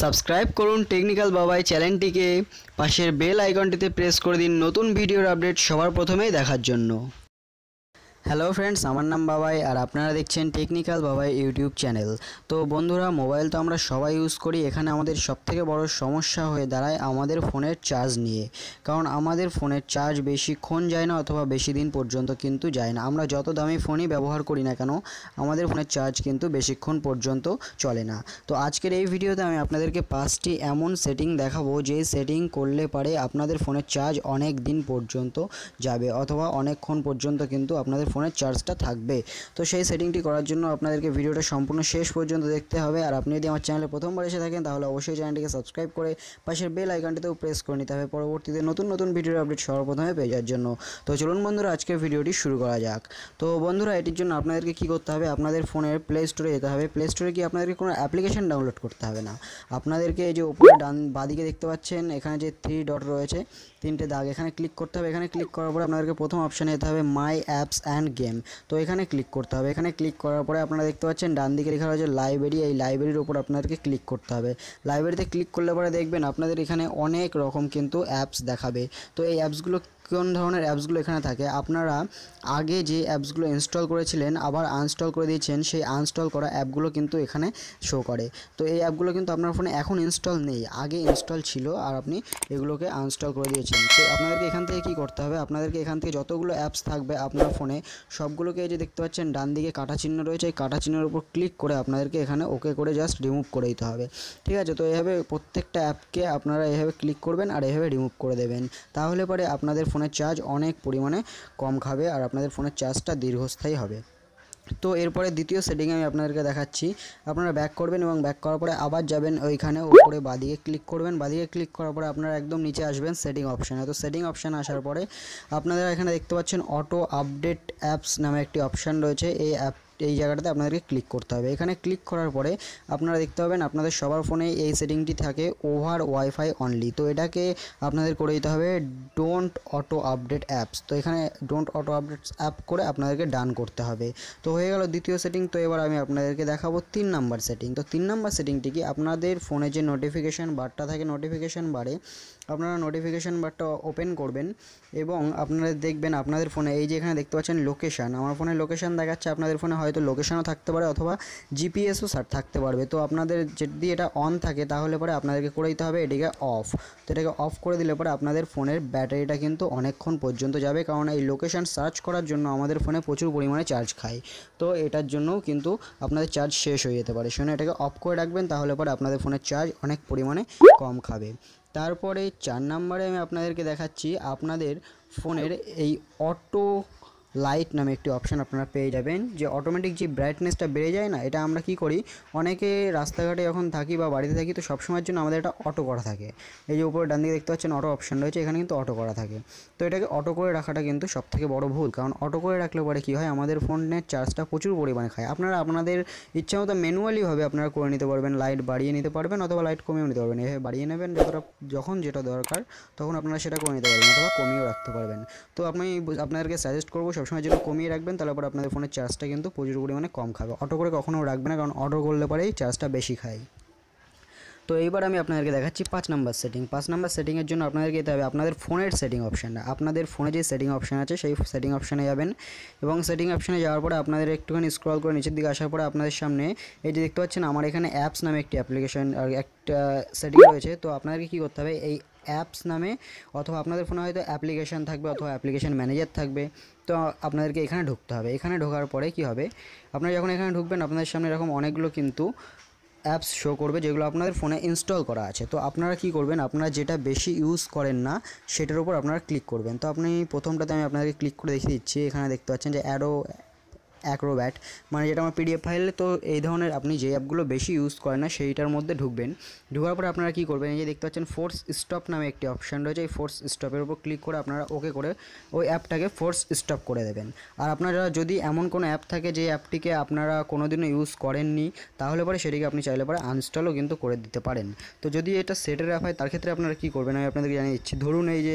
subscribe করুন technical বাবাই চ্যানেলটিকে পাশের বেল আইকনটিতে প্রেস করে দিন নতুন ভিডিওর আপডেট সবার প্রথমেই দেখার জন্য হ্যালো ফ্রেন্ডস আমার নাম বাবাই আর আপনারা দেখছেন টেকনিক্যাল বাবাই ইউটিউব চ্যানেল তো বন্ধুরা মোবাইল তো আমরা সবাই ইউজ করি এখানে আমাদের সবথেকে বড় সমস্যা হয়ে দাঁড়ায় আমাদের ফোনের চার্জ নিয়ে কারণ আমাদের ফোনের চার্জ বেশিক্ষণ যায় না অথবা বেশি দিন পর্যন্ত কিন্তু যায় না আমরা যত দামি ফোনই ব্যবহার করি না কেন আমাদের ফোনের চার্জ কিন্তু বেশিক্ষণ পর্যন্ত চলে না তো আজকের এই ভিডিওতে আমি আপনাদেরকে পাঁচটি এমন সেটিং দেখাবো যে সেটিং করলে পারে আপনাদের ফোনের চার্জ অনেক দিন পর্যন্ত যাবে অথবা অনেকক্ষণ পর্যন্ত কিন্তু আপনাদের ফোনের চার্জটা থাকবে তো সেই সেটিংটি করার জন্য আপনাদেরকে ভিডিওটা সম্পূর্ণ শেষ পর্যন্ত দেখতে হবে আর আপনি যদি আমার চ্যানেলে প্রথমবার এসে থাকেন তাহলে অবশ্যই চ্যানেলটিকে সাবস্ক্রাইব করে পাশের বেল আইকনটিতেও প্রেস করে নিতে হবে পরবর্তীতে নতুন নতুন ভিডিওর আপডেট সর্বপ্রথমে পেয়ে যাওয়ার জন্য তো চলুন বন্ধুরা আজকের ভিডিওটি শুরু করা যাক তো বন্ধুরা এটির জন্য আপনাদেরকে কি করতে হবে আপনাদের ফোনের প্লে স্টোরে যেতে হবে প্লে স্টোরে কি আপনাদেরকে কোনো অ্যাপ্লিকেশন ডাউনলোড করতে হবে না আপনাদেরকে যে উপরে ডান বাদিকে দেখতে পাচ্ছেন এখানে যে থ্রি ডট রয়েছে তিনটে দাগ এখানে ক্লিক করতে হবে এখানে ক্লিক করার পরে আপনাদেরকে প্রথম অপশানে যেতে হবে my apps and and game তো এখানে ক্লিক করতে হবে এখানে ক্লিক করার পরে আপনারা দেখতে পাচ্ছেন ডান দিকে লেখা রয়েছে লাইব্রেরি এই লাইব্রেরির ওপর আপনাদেরকে ক্লিক করতে হবে লাইব্রেরিতে ক্লিক করলে পরে দেখবেন আপনাদের এখানে অনেক রকম কিন্তু অ্যাপস দেখাবে তো এই অ্যাপসগুলো কোন ধরনের অ্যাপসগুলো এখানে থাকে আপনারা আগে যে অ্যাপসগুলো ইনস্টল করেছিলেন আবার আনস্টল করে দিয়েছেন সেই আনস্টল করা অ্যাপগুলো কিন্তু এখানে শো করে তো এই অ্যাপগুলো কিন্তু আপনার ফোনে এখন ইনস্টল নেই আগে ইনস্টল ছিল আর আপনি এগুলোকে আনস্টল করে দিয়েছেন তো আপনাদেরকে এখান থেকে কি করতে হবে আপনাদেরকে এখান থেকে যতগুলো অ্যাপস থাকবে আপনার ফোনে সবগুলোকে যে দেখতে পাচ্ছেন ডান দিকে কাটা চিহ্ন রয়েছে এই কাটা চিহ্নের উপর ক্লিক করে আপনাদেরকে এখানে ওকে করে জাস্ট রিমুভ করে দিতে হবে ঠিক আছে তো এভাবে প্রত্যেকটা অ্যাপকে আপনারা এভাবে ক্লিক করবেন আর এভাবে রিমুভ করে দেবেন তাহলে পরে আপনাদের ফোন ফোনের চার্জ অনেক পরিমাণে কম খাবে আর আপনাদের ফোনের চার্জটা দীর্ঘস্থায়ী হবে তো এরপরে দ্বিতীয় সেটিং আমি আপনাদেরকে দেখাচ্ছি আপনারা ব্যাক করবেন এবং ব্যাক করার পরে আবার যাবেন ওইখানে উপরে বাদিকে ক্লিক করবেন বাদিকে ক্লিক করার পরে আপনারা একদম নিচে আসবেন সেটিং অপশানে তো সেটিং অপশান আসার পরে আপনারা এখানে দেখতে পাচ্ছেন অটো আপডেট অ্যাপস নামে একটি অপশান রয়েছে এই অ্যাপ এই জায়গাটাতে আপনাদেরকে ক্লিক করতে হবে এখানে ক্লিক করার পরে আপনারা দেখতে পাবেন আপনাদের সবার ফোনে এই সেটিংটি থাকে ওভার ওয়াইফাই অনলি তো এটাকে আপনাদের করে দিতে হবে ডোন্ট অটো আপডেট অ্যাপস তো এখানে ডোন্ট অটো আপডেটস অ্যাপ করে আপনাদেরকে ডান করতে হবে তো হয়ে গেল দ্বিতীয় সেটিং তো এবার আমি আপনাদেরকে দেখাবো তিন নাম্বার সেটিং তো তিন নাম্বার সেটিংটি কি আপনাদের ফোনে যে নোটিফিকেশান বারটা থাকে নোটিফিকেশান বারে আপনারা নোটিফিকেশান বারটা ওপেন করবেন এবং আপনারা দেখবেন আপনাদের ফোনে এই যে এখানে দেখতে পাচ্ছেন লোকেশান আমার ফোনে লোকেশান দেখাচ্ছে আপনাদের ফোনে হয়তো লোকেশানও থাকতে পারে অথবা জিপিএসও সার থাকতে পারবে তো আপনাদের যদি এটা অন থাকে তাহলে পরে আপনাদেরকে করে দিতে হবে এটিকে অফ তো এটাকে অফ করে দিলে পরে আপনাদের ফোনের ব্যাটারিটা কিন্তু অনেকক্ষণ পর্যন্ত যাবে কারণ এই লোকেশান সার্চ করার জন্য আমাদের ফোনে প্রচুর পরিমাণে চার্জ খায় তো এটার জন্যও কিন্তু আপনাদের চার্জ শেষ হয়ে যেতে পারে সেজন্য এটাকে অফ করে রাখবেন তাহলে পরে আপনাদের ফোনের চার্জ অনেক পরিমাণে কম খাবে তারপরে চার নম্বরে আমি আপনাদেরকে দেখাচ্ছি আপনাদের ফোনের এই অটো লাইট নামে একটি অপশান আপনারা পেয়ে যাবেন যে অটোমেটিক যে ব্রাইটনেসটা বেড়ে যায় না এটা আমরা কি করি অনেকে রাস্তাঘাটে যখন থাকি বা বাড়িতে থাকি তো সবসময়ের জন্য আমাদের এটা অটো করা থাকে এই যে উপরে ডান দিকে দেখতে পাচ্ছেন অটো অপশান রয়েছে এখানে কিন্তু অটো করা থাকে তো এটাকে অটো করে রাখাটা কিন্তু সব থেকে বড় ভুল কারণ অটো করে রাখলে পরে কী হয় আমাদের ফোনের চার্জটা প্রচুর পরিমাণে খায় আপনারা আপনাদের ইচ্ছা মতো ম্যানুয়ালিভাবে আপনারা করে নিতে পারবেন লাইট বাড়িয়ে নিতে পারবেন অথবা লাইট কমিয়েও নিতে পারবেন এভাবে বাড়িয়ে নেবেন যতটা যখন যেটা দরকার তখন আপনারা সেটা করে নিতে পারবেন অথবা কমিয়েও রাখতে পারবেন তো আমি আপনাদেরকে সাজেস্ট করবো সবসময় জন্য কমিয়ে রাখবেন তাহলে পরে আপনাদের ফোনের চার্জটা কিন্তু প্রচুর পরিমাণে কম খাবে অটো করে কখনো রাখবে না কারণ অটো করলে পরেই চার্জটা বেশি খায় তো এইবার আমি আপনাদেরকে দেখাচ্ছি পাঁচ নাম্বার সেটিং পাঁচ নাম্বার সেটিংয়ের জন্য আপনাদেরকে যেতে হবে আপনাদের ফোনের সেটিং অপশানটা আপনাদের ফোনে যে সেটিং অপশান আছে সেই সেটিং অপশানে যাবেন এবং সেটিং অপশানে যাওয়ার পরে আপনাদের একটুখানি স্ক্রল করে নিচের দিকে আসার পরে আপনাদের সামনে এই যে দেখতে পাচ্ছেন আমার এখানে অ্যাপস নামে একটি অ্যাপ্লিকেশন আর একটা সেটিং রয়েছে তো আপনাদেরকে কী করতে হবে এই অ্যাপস নামে অথবা আপনাদের ফোনে হয়তো অ্যাপ্লিকেশান থাকবে অথবা অ্যাপ্লিকেশান ম্যানেজার থাকবে তো আপনাদেরকে এখানে ঢুকতে হবে এখানে ঢোকার পরে কি হবে আপনারা যখন এখানে ঢুকবেন আপনাদের সামনে এরকম অনেকগুলো কিন্তু অ্যাপস শো করবে যেগুলো আপনাদের ফোনে ইনস্টল করা আছে তো আপনারা কি করবেন আপনারা যেটা বেশি ইউজ করেন না সেটার উপর আপনারা ক্লিক করবেন তো আপনি প্রথমটাতে আমি আপনাদেরকে ক্লিক করে দেখিয়ে দিচ্ছি এখানে দেখতে পাচ্ছেন যে অ্যাডো অ্যাক্রোব্যাট মানে যেটা আমার পিডিএফ ফাইলে তো এই ধরনের আপনি যে অ্যাপগুলো বেশি ইউজ করেন না সেইটার মধ্যে ঢুকবেন ঢুকার পরে আপনারা কী করবেন এই যে দেখতে পাচ্ছেন ফোর্স স্টপ নামে একটি অপশান রয়েছে এই ফোর্স স্টপের উপর ক্লিক করে আপনারা ওকে করে ওই অ্যাপটাকে ফোর্স স্টপ করে দেবেন আর আপনারা যদি এমন কোনো অ্যাপ থাকে যে অ্যাপটিকে আপনারা কোনোদিনও ইউজ করেননি তাহলে পরে সেটিকে আপনি চাইলে পরে আনস্টলও কিন্তু করে দিতে পারেন তো যদি এটা সেটের অ্যাপ হয় তার ক্ষেত্রে আপনারা কী করবেন আমি আপনাদেরকে জানিয়ে দিচ্ছি ধরুন এই যে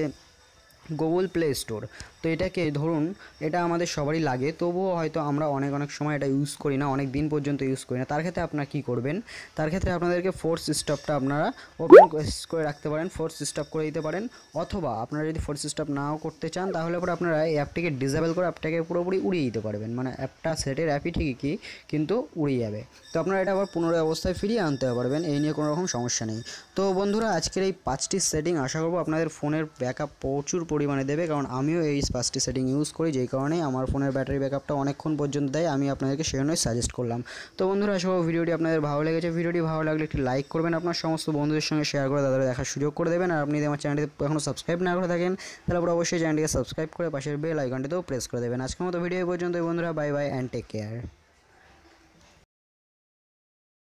গুগল প্লে স্টোর তো এটাকে ধরুন এটা আমাদের সবারই লাগে তবুও হয়তো আমরা অনেক অনেক সময় এটা ইউজ করি না অনেক দিন পর্যন্ত ইউজ করি না তার ক্ষেত্রে আপনারা কী করবেন তার ক্ষেত্রে আপনাদেরকে ফোর্স স্টপটা আপনারা ওপেন করে রাখতে পারেন ফোর্স স্টপ করে দিতে পারেন অথবা আপনারা যদি ফোর্স স্টপ নাও করতে চান তাহলে পরে আপনারা এই অ্যাপটিকে ডিসেবল করে অ্যাপটাকে পুরোপুরি উড়িয়ে দিতে পারবেন মানে অ্যাপটা সেটের অ্যাপই ঠিকই কি কিন্তু উড়িয়ে যাবে তো আপনারা এটা আবার পুনরায় অবস্থায় ফিরিয়ে আনতে পারবেন এই নিয়ে কোনো রকম সমস্যা নেই তো বন্ধুরা আজকের এই পাঁচটি সেটিং আশা করবো আপনাদের ফোনের ব্যাকআপ প্রচুর পরিমাণে দেবে কারণ আমিও এই পাঁচটি সেটিং ইউজ করি যেই কারণে আমার ফোনের ব্যাটারি ব্যাকআপটা অনেকক্ষণ পর্যন্ত দেয় আমি আপনাদেরকে সেই জন্যই সাজেস্ট করলাম তো বন্ধুরা আশা ভিডিওটি আপনাদের ভালো লেগেছে ভিডিওটি ভালো লাগলে একটি লাইক করবেন আপনার সমস্ত বন্ধুদের সঙ্গে শেয়ার করে তাদের দেখার সুযোগ করে দেবেন আর আপনি যদি আমার চ্যানেলটি এখনও সাবস্ক্রাইব না করে থাকেন তাহলে আপনার অবশ্যই চ্যানেলটিকে সাবস্ক্রাইব করে পাশের বেল আইকনটিতেও প্রেস করে দেবেন আজকের মতো ভিডিও পর্যন্ত বন্ধুরা bye bye and take care